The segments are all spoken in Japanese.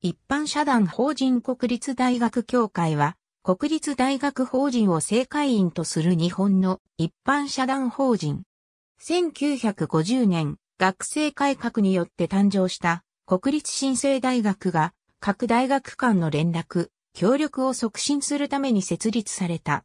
一般社団法人国立大学協会は、国立大学法人を正会員とする日本の一般社団法人。1950年、学生改革によって誕生した国立新生大学が各大学間の連絡、協力を促進するために設立された。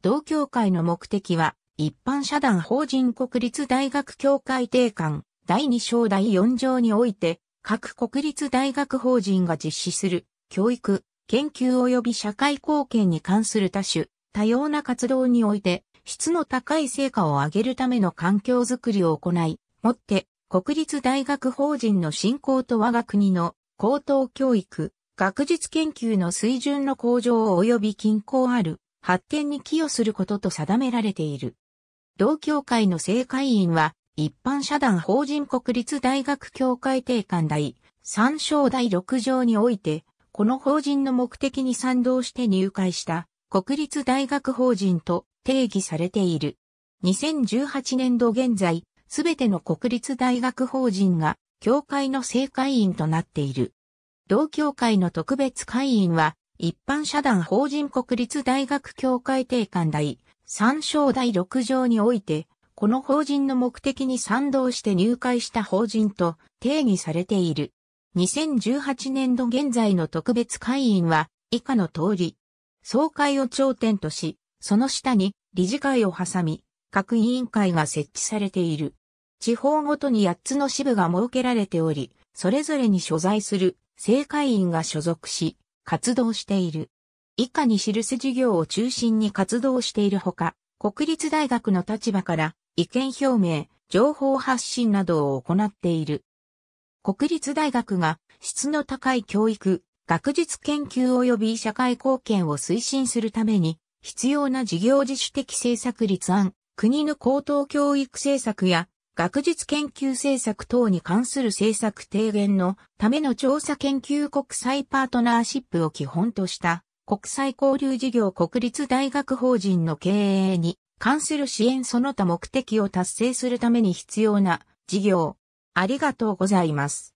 同協会の目的は、一般社団法人国立大学協会定款第2章第4条において、各国立大学法人が実施する教育、研究及び社会貢献に関する多種、多様な活動において、質の高い成果を上げるための環境づくりを行い、もって国立大学法人の振興と我が国の高等教育、学術研究の水準の向上及び均衡ある発展に寄与することと定められている。同協会の正会員は一般社団法人国立大学協会定官第三章第六条において、この法人の目的に賛同して入会した国立大学法人と定義されている。2018年度現在、すべての国立大学法人が協会の正会員となっている。同協会の特別会員は、一般社団法人国立大学協会定官第3章第6条において、この法人の目的に賛同して入会した法人と定義されている。2018年度現在の特別会員は以下の通り、総会を頂点とし、その下に理事会を挟み、各委員会が設置されている。地方ごとに8つの支部が設けられており、それぞれに所在する正会員が所属し、活動している。以下に記す事業を中心に活動しているほか、国立大学の立場から意見表明、情報発信などを行っている。国立大学が質の高い教育、学術研究及び社会貢献を推進するために必要な事業自主的政策立案、国の高等教育政策や学術研究政策等に関する政策提言のための調査研究国際パートナーシップを基本とした国際交流事業国立大学法人の経営に関する支援その他目的を達成するために必要な事業。ありがとうございます。